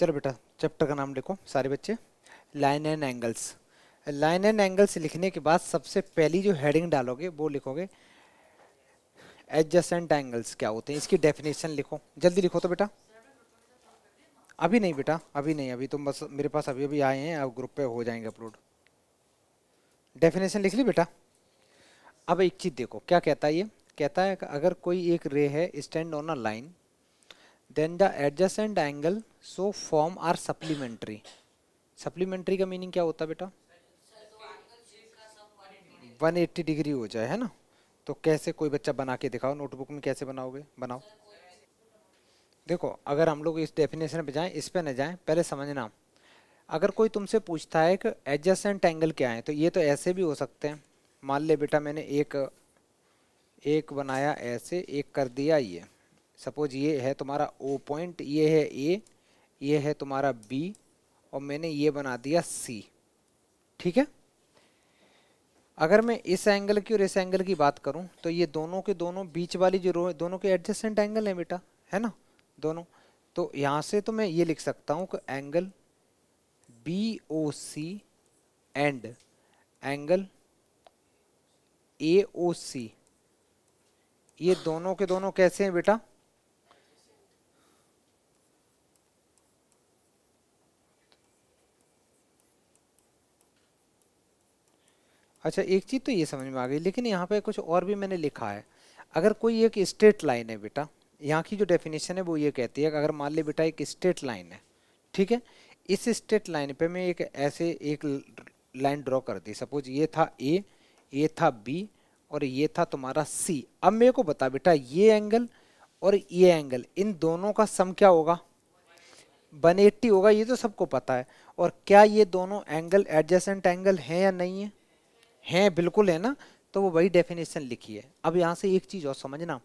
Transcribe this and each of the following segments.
चलो बेटा चैप्टर का नाम लिखो सारे बच्चे line and angles line and angles लिखने के बाद सबसे पहली जो हेडिंग डालोगे वो लिखोगे एडजस्टेंट एंगल्स क्या होते हैं इसकी डेफिनेशन लिखो जल्दी लिखो तो बेटा अभी नहीं बेटा अभी नहीं अभी तो बस मेरे पास अभी अभी आए हैं अब ग्रुप पे हो जाएंगे अपलोड डेफिनेशन लिख ली बेटा अब एक चीज़ देखो क्या कहता है ये कहता है अगर कोई एक रे है stand on a line then the adjacent angle so form are supplementary supplementary का मीनिंग क्या होता बेटा वन एट्टी डिग्री हो जाए है ना तो कैसे कोई बच्चा बना के दिखाओ नोटबुक में कैसे बनाओगे बनाओ देखो अगर हम लोग इस डेफिनेशन पे जाएं इस पे न जाएं पहले समझना अगर कोई तुमसे पूछता है कि एडजस्टेंट एंगल क्या है तो ये तो ऐसे भी हो सकते हैं मान ले बेटा मैंने एक एक बनाया ऐसे एक कर दिया ये सपोज ये है तुम्हारा ओ पॉइंट ये है ए ये है तुम्हारा बी और मैंने ये बना दिया सी ठीक है अगर मैं इस एंगल की और इस एंगल की बात करूं तो ये दोनों के दोनों बीच वाली जो रो दोनों के एडजस्टेंट एंगल है बेटा है ना दोनों तो यहाँ से तो मैं ये लिख सकता हूँ कि angle B O C and angle A O C ये दोनों के दोनों कैसे हैं बेटा अच्छा एक चीज़ तो ये समझ में आ गई लेकिन यहाँ पे कुछ और भी मैंने लिखा है अगर कोई एक स्ट्रेट लाइन है बेटा यहाँ की जो डेफिनेशन है वो ये कहती है कि अगर मान ले बेटा एक स्ट्रेट लाइन है ठीक है इस स्ट्रेट लाइन पे मैं एक ऐसे एक लाइन ड्रॉ कर दी सपोज ये था ए ये था बी और ये था तुम्हारा सी अब मेरे को बता बेटा ये एंगल और ये एंगल इन दोनों का सम क्या होगा 180 होगा ये तो सबको पता है और क्या ये दोनों एंगल एडजेसेंट एंगल हैं या नहीं है हैं बिल्कुल है ना तो वो वही डेफिनेशन लिखी है अब यहाँ से एक चीज़ और समझना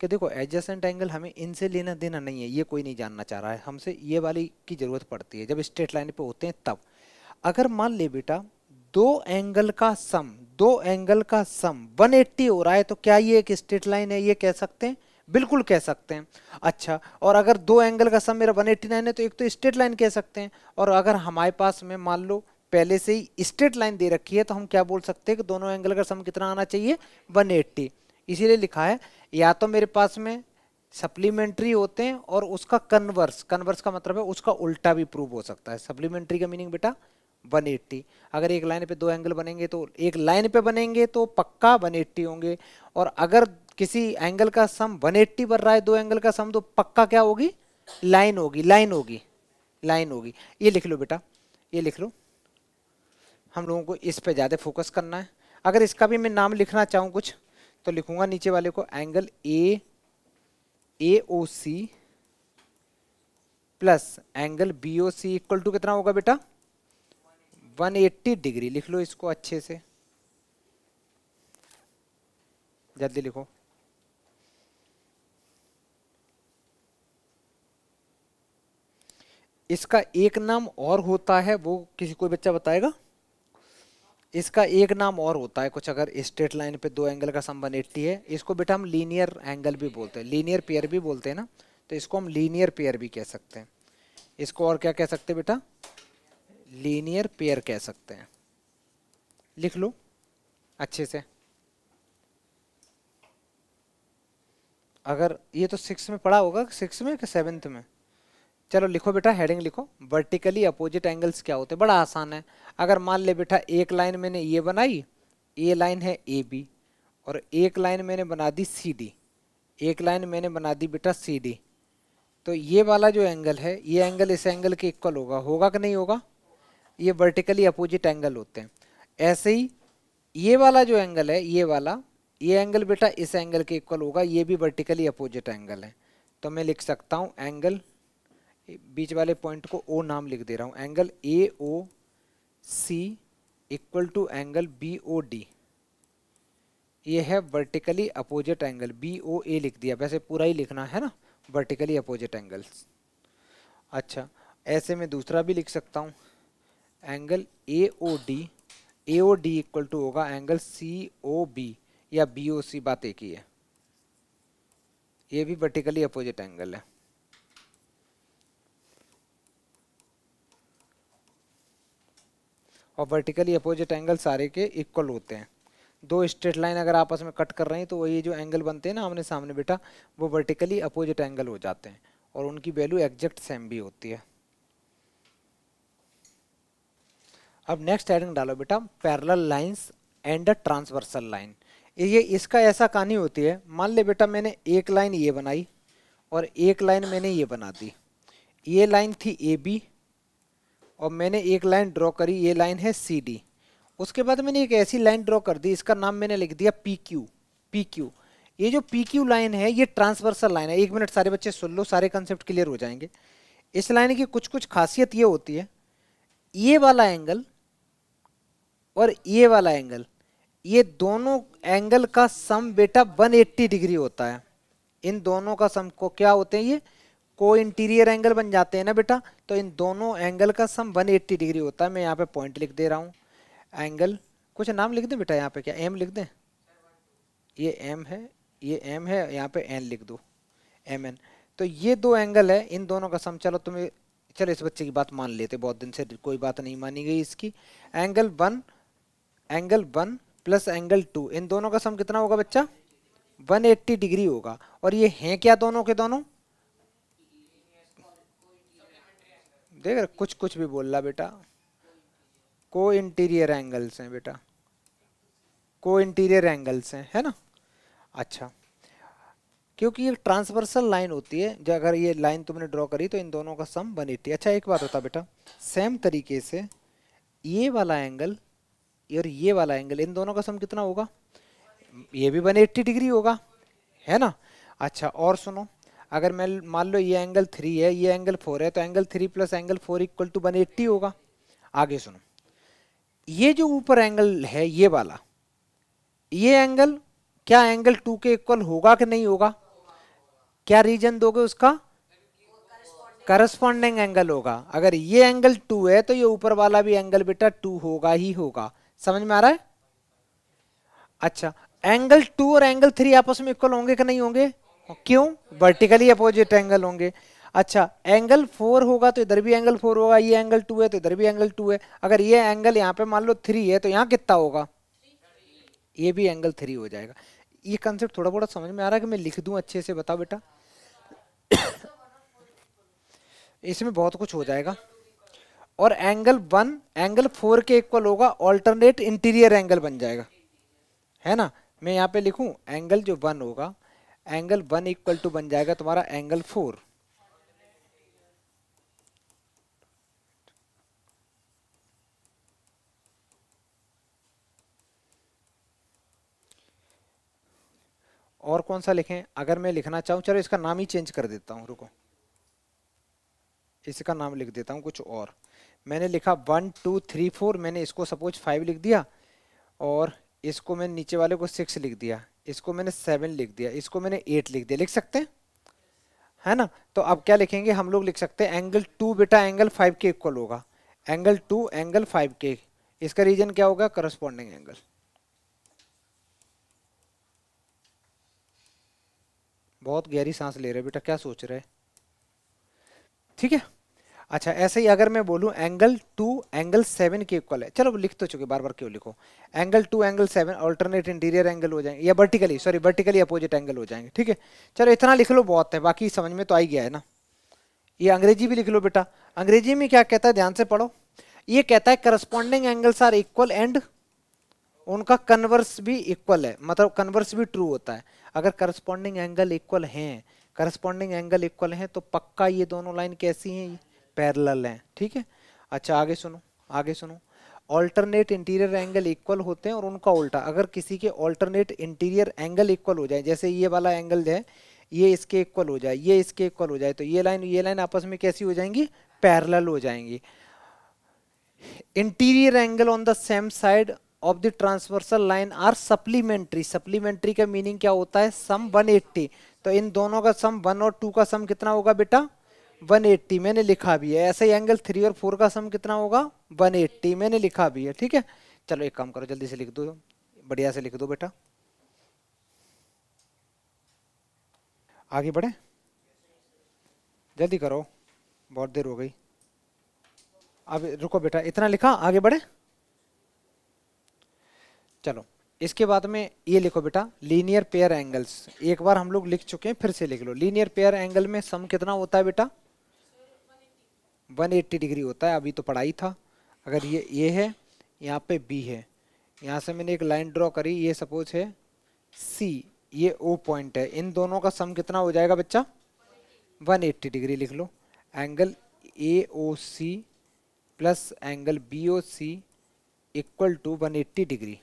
कि देखो एडजस्टेंट एंगल हमें इनसे लेना देना नहीं है ये कोई नहीं जानना चाह रहा है हमसे ये वाली की ज़रूरत पड़ती है जब स्ट्रेट लाइन पे होते हैं तब अगर मान ले बेटा दो एंगल का सम दो एंगल का सम 180 हो रहा है तो क्या ये एक स्ट्रेट लाइन है ये कह सकते हैं बिल्कुल कह सकते हैं अच्छा और अगर दो एंगल का सम मेरा 189 है तो एक तो स्ट्रेट लाइन कह सकते हैं और अगर हमारे पास में मान लो पहले से ही स्ट्रेट लाइन दे रखी है तो हम क्या बोल सकते हैं कि दोनों एंगल का सम कितना आना चाहिए 180 इसीलिए लिखा है या तो मेरे पास में सप्लीमेंट्री होते हैं और उसका कन्वर्स कन्वर्स का मतलब है उसका उल्टा भी प्रूव हो सकता है सप्लीमेंट्री का मीनिंग बेटा 180 अगर एक लाइन पे दो एंगल बनेंगे तो एक लाइन पे बनेंगे तो पक्का 180 होंगे और अगर किसी एंगल का सम 180 बन रहा है दो एंगल का सम तो पक्का क्या होगी लाइन होगी लाइन होगी लाइन होगी ये लिख लो बेटा ये लिख लो हम लोगों को इस पे ज़्यादा फोकस करना है अगर इसका भी मैं नाम लिखना चाहूँ कुछ तो लिखूँगा नीचे वाले को angle A A O C plus angle B O C equal to कितना होगा बेटा 180 डिग्री लिख लो इसको अच्छे से जल्दी लिखो इसका एक नाम और होता है वो किसी कोई बच्चा बताएगा इसका एक नाम और होता है कुछ अगर स्ट्रेट लाइन पे दो एंगल का संबंध एट्टी है इसको बेटा हम लीनियर एंगल भी बोलते हैं लीनियर पेयर भी बोलते हैं ना तो इसको हम लीनियर पेयर भी कह सकते हैं इसको और क्या कह सकते हैं बेटा लीनियर पेयर कह सकते हैं लिख लो अच्छे से अगर ये तो सिक्स में पढ़ा होगा सिक्स में कि सेवन्थ में चलो लिखो बेटा हेडिंग लिखो वर्टिकली अपोजिट एंगल्स क्या होते हैं बड़ा आसान है अगर मान ले बेटा एक लाइन मैंने ये बनाई ए लाइन है ए बी और एक लाइन मैंने बना दी सी डी एक लाइन मैंने बना दी बेटा सी डी तो ये वाला जो एंगल है ये एंगल इस एंगल के इक्वल होगा होगा कि नहीं होगा ये वर्टिकली अपोजिट एंगल होते हैं ऐसे ही ये वाला जो एंगल है ये वाला ये एंगल बेटा इस एंगल के इक्वल होगा ये भी वर्टिकली अपोजिट एंगल है तो मैं लिख सकता हूँ एंगल बीच वाले पॉइंट को ओ नाम लिख दे रहा हूँ angle A O C equal to angle B O D ये है vertically opposite angle B O A लिख दिया वैसे पूरा ही लिखना है ना वर्टिकली अपोजिट एंगल्स अच्छा ऐसे में दूसरा भी लिख सकता हूँ angle A O D A O D equal to होगा एंगल सी ओ बी या बी ओ सी बात एक ही है ये भी वर्टिकली अपोजिट एंगल है और वर्टिकली अपोजिट एंगल सारे के इक्वल होते हैं दो स्ट्रेट लाइन अगर आपस में कट कर रहे हैं तो वही जो एंगल बनते हैं ना आमने सामने बेटा वो वर्टिकली अपोजिट एंगल हो जाते हैं और उनकी वैल्यू एग्जैक्ट सेम भी होती है अब नेक्स्ट एडिंग डालो बेटा parallel lines and transversal line ये इसका ऐसा कहानी होती है मान ले बेटा मैंने एक लाइन ये बनाई और एक लाइन मैंने ये बना दी ये लाइन थी ए बी और मैंने एक लाइन ड्रॉ करी ये लाइन है सी डी उसके बाद मैंने एक ऐसी लाइन ड्रॉ कर दी इसका नाम मैंने लिख दिया पी क्यू पी क्यू ये जो पी क्यू लाइन है ये ट्रांसवर्सल लाइन है एक मिनट सारे बच्चे सुन लो सारे कंसेप्ट क्लियर हो जाएंगे इस लाइन की कुछ कुछ खासियत ये होती है ये वाला एंगल और ये वाला एंगल ये दोनों एंगल का सम बेटा 180 डिग्री होता है इन दोनों का सम को क्या होते हैं ये को इंटीरियर एंगल बन जाते हैं ना बेटा तो इन दोनों एंगल का सम 180 डिग्री होता है मैं यहाँ पे पॉइंट लिख दे रहा हूँ एंगल कुछ नाम लिख दें बेटा यहाँ पे क्या एम लिख दें ये एम है ये एम है यहाँ पे एन लिख दो एम एन तो ये दो एंगल है इन दोनों का सम चलो तुम्हें चलो इस बच्चे की बात मान लेते बहुत दिन से कोई बात नहीं मानी गई इसकी angle one angle one plus angle two इन दोनों का सम कितना होगा बच्चा 180 डिग्री होगा और ये हैं क्या दोनों के दोनों देख रहे कुछ कुछ भी बोल रहा बेटा को इंटीरियर एंगल्स हैं बेटा को इंटीरियर एंगल्स हैं है ना अच्छा क्योंकि ये ट्रांसवर्सल लाइन होती है जब अगर ये लाइन तुमने ड्रॉ करी तो इन दोनों का सम बन एट्टी अच्छा एक बात होता बेटा सेम तरीके से ये वाला एंगल और ये वाला एंगल इन दोनों का सम कितना होगा ये भी बन एट्टी डिग्री होगा है ना अच्छा और सुनो अगर मैं मान लो ये एंगल थ्री है ये एंगल फोर है तो angle three plus angle four equal to one eighty होगा आगे सुनो ये जो ऊपर एंगल है ये वाला ये एंगल क्या एंगल टू के इक्वल होगा कि नहीं होगा क्या रीजन दोगे उसका करस्पॉन्डिंग एंगल होगा अगर ये एंगल टू है तो ये ऊपर वाला भी एंगल बेटा टू होगा ही होगा समझ में आ रहा है अच्छा एंगल टू और एंगल थ्री आपस में इक्वल होंगे कि नहीं होंगे क्यों वर्टिकली अपोजिट एंगल होंगे अच्छा एंगल फोर होगा तो इधर भी एंगल फोर होगा ये एंगल टू है तो इधर भी एंगल टू है अगर ये एंगल यहाँ पे मान लो थ्री है तो यहाँ कितना होगा ये भी एंगल थ्री हो जाएगा ये कंसेप्ट थोड़ा बहुत समझ में आ रहा है कि मैं लिख दू अच्छे से बताओ बेटा इसमें बहुत कुछ हो जाएगा और एंगल वन एंगल फोर के इक्वल होगा ऑल्टरनेट इंटीरियर एंगल बन जाएगा है ना मैं यहाँ पे लिखू एंगल जो वन होगा एंगल वन इक्वल टू बन जाएगा तुम्हारा एंगल फोर और कौन सा लिखें अगर मैं लिखना चाहूं चलो इसका नाम ही चेंज कर देता हूं रुको इसका नाम लिख देता हूँ कुछ और मैंने लिखा वन टू थ्री फोर मैंने इसको सपोज फाइव लिख दिया और इसको मैंने नीचे वाले को सिक्स लिख दिया इसको मैंने सेवन लिख दिया इसको मैंने एट लिख दिया लिख सकते हैं है ना तो अब क्या लिखेंगे हम लोग लिख सकते हैं एंगल टू बेटा एंगल फाइव के इक्वल होगा एंगल टू एंगल फाइव के इसका रीजन क्या होगा करस्पॉन्डिंग एंगल बहुत गहरी सांस ले रहे बेटा क्या सोच रहे ठीक है अच्छा ऐसे ही अगर मैं बोलूँ एंगल टू एंगल सेवन के इक्वल है चलो लिख तो चुके बार बार क्यों लिखो angle two angle seven alternate interior angle हो जाएंगे या vertically sorry vertically opposite angle हो जाएंगे ठीक है चलो इतना लिख लो बहुत है बाकी समझ में तो आ ही गया है ना ये अंग्रेजी भी लिख लो बेटा अंग्रेजी में क्या कहता है ध्यान से पढ़ो ये कहता है corresponding angles are equal and उनका कन्वर्स भी इक्वल है मतलब कन्वर्स भी ट्रू होता है अगर करस्पॉन्डिंग एंगल इक्वल हैं करस्पॉन्डिंग एंगल इक्वल हैं तो पक्का ये दोनों लाइन कैसी हैं पैरल हैं ठीक है अच्छा आगे सुनो आगे सुनो ऑल्टरनेट इंटीरियर एंगल इक्वल होते हैं और उनका उल्टा अगर किसी के ऑल्टरनेट इंटीरियर एंगल इक्वल हो जाए जैसे ये वाला एंगल जो है ये इसके इक्वल हो जाए ये इसके इक्वल हो जाए तो ये लाइन ये लाइन आपस में कैसी हो जाएंगी पैरल हो जाएंगी interior angle on the same side of the transversal line are supplementary supplementary का मीनिंग क्या होता है सम 180 तो इन दोनों का सम 1 और 2 का सम कितना होगा बेटा 180 मैंने लिखा भी है ऐसे ही एंगल थ्री और फोर का सम कितना होगा 180 मैंने लिखा भी है ठीक है चलो एक काम करो जल्दी से लिख दो बढ़िया से लिख दो बेटा आगे बढ़े जल्दी करो बहुत देर हो गई अब रुको बेटा इतना लिखा आगे बढ़े चलो इसके बाद में ये लिखो बेटा लीनियर पेयर एंगल्स एक बार हम लोग लिख चुके हैं फिर से लिख लो लीनियर पेयर एंगल में सम कितना होता है बेटा 180 डिग्री होता है अभी तो पढ़ाई था अगर ये ये है यहाँ पे बी है यहाँ से मैंने एक लाइन ड्रॉ करी ये सपोज है सी ये ओ पॉइंट है इन दोनों का सम कितना हो जाएगा बच्चा 180 डिग्री लिख लो angle A O C plus angle B O C equal to 180 degree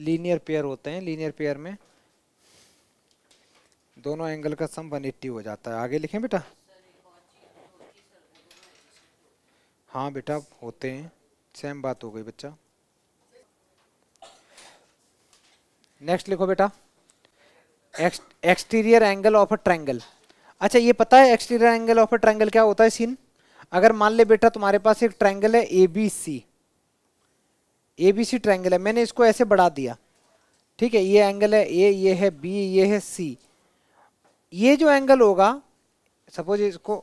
linear pair होते हैं लीनियर पेयर में दोनों एंगल का सम 180 हो जाता है आगे लिखें बेटा हाँ बेटा होते हैं सेम बात हो गई बच्चा नेक्स्ट लिखो बेटा exterior angle of a triangle अच्छा ये पता है exterior angle of a triangle क्या होता है सीन अगर मान ले बेटा तुम्हारे पास एक ट्रैंगल है A B C A B C triangle है मैंने इसको ऐसे बढ़ा दिया ठीक है ये एंगल है ए ये है बी ये है सी ये जो एंगल होगा सपोज इसको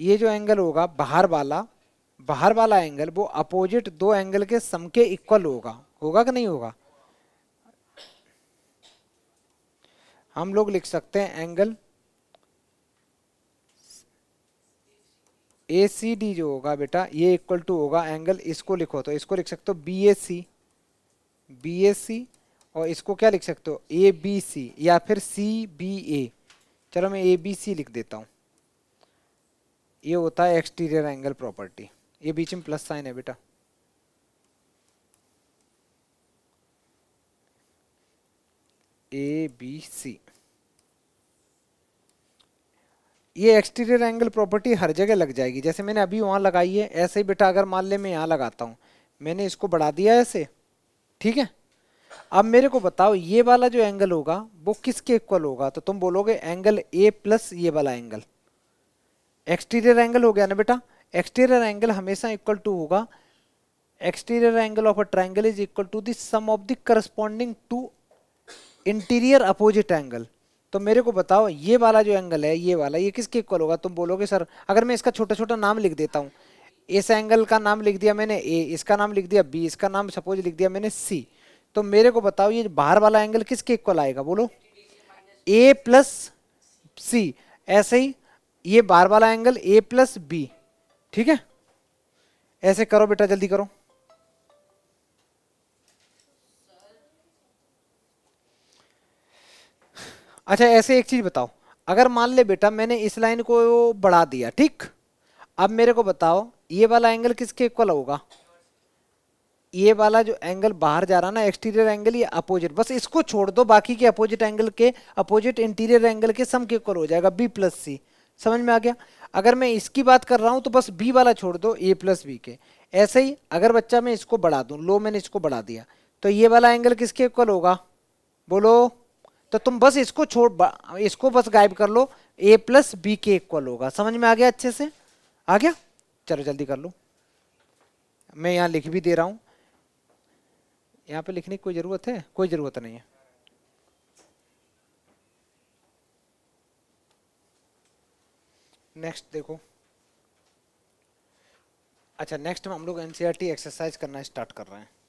ये जो एंगल होगा बाहर वाला बाहर वाला एंगल वो अपोजिट दो एंगल के सम के इक्वल होगा होगा कि नहीं होगा हम लोग लिख सकते हैं एंगल ए सी डी जो होगा बेटा ये इक्वल टू होगा एंगल इसको लिखो तो इसको लिख सकते हो बी ए सी बी ए सी और इसको क्या लिख सकते हो ए बी सी या फिर सी बी ए चलो मैं ए बी सी लिख देता हूँ ये होता है एक्सटीरियर एंगल प्रॉपर्टी ये बीच में प्लस साइन है बेटा ए बी सी ये एक्सटीरियर एंगल प्रॉपर्टी हर जगह लग जाएगी जैसे मैंने अभी वहां लगाई है ऐसे ही बेटा अगर मान ले मैं यहाँ लगाता हूं मैंने इसको बढ़ा दिया ऐसे ठीक है अब मेरे को बताओ ये वाला जो एंगल होगा वो किसके इक्वल होगा तो तुम बोलोगे एंगल ए प्लस ये वाला एंगल एक्सटीरियर एंगल हो गया ना बेटा एक्सटीरियर एंगल हमेशा इक्वल टू होगा exterior angle of a triangle is equal to the sum of the corresponding two interior opposite angle तो मेरे को बताओ ये वाला जो एंगल है ये वाला ये किसके इक्वल होगा तुम बोलोगे सर अगर मैं इसका छोटा छोटा नाम लिख देता हूँ इस एंगल का नाम लिख दिया मैंने ए इसका नाम लिख दिया बी इसका नाम सपोज लिख दिया मैंने सी तो मेरे को बताओ ये बाहर वाला एंगल किसके इक्वल आएगा बोलो ए प्लस सी ऐसे ही ये बाहर वाला एंगल ए प्लस बी ठीक है ऐसे करो बेटा जल्दी करो अच्छा ऐसे एक चीज बताओ अगर मान ले बेटा मैंने इस लाइन को बढ़ा दिया ठीक अब मेरे को बताओ ये वाला एंगल किसके इक्वल होगा ये वाला जो एंगल बाहर जा रहा ना एक्सटीरियर एंगल ये अपोजिट बस इसको छोड़ दो बाकी के अपोजिट एंगल के अपोजिट इंटीरियर एंगल के सम के इक्वल हो जाएगा बी प्लस सी समझ में आ गया अगर मैं इसकी बात कर रहा हूँ तो बस बी वाला छोड़ दो ए प्लस बी के ऐसे ही अगर बच्चा मैं इसको बढ़ा दूँ लो मैंने इसको बढ़ा दिया तो ये वाला एंगल किसके इक्वल होगा बोलो तो तुम बस इसको छोड़ इसको बस गायब कर लो ए प्लस बी के इक्वल होगा समझ में आ गया अच्छे से आ गया चलो जल्दी कर लो मैं यहाँ लिख भी दे रहा हूँ यहाँ पे लिखने की कोई ज़रूरत है कोई ज़रूरत नहीं है नेक्स्ट देखो अच्छा नेक्स्ट में हम लोग एनसीईआरटी एक्सरसाइज e करना स्टार्ट कर रहे हैं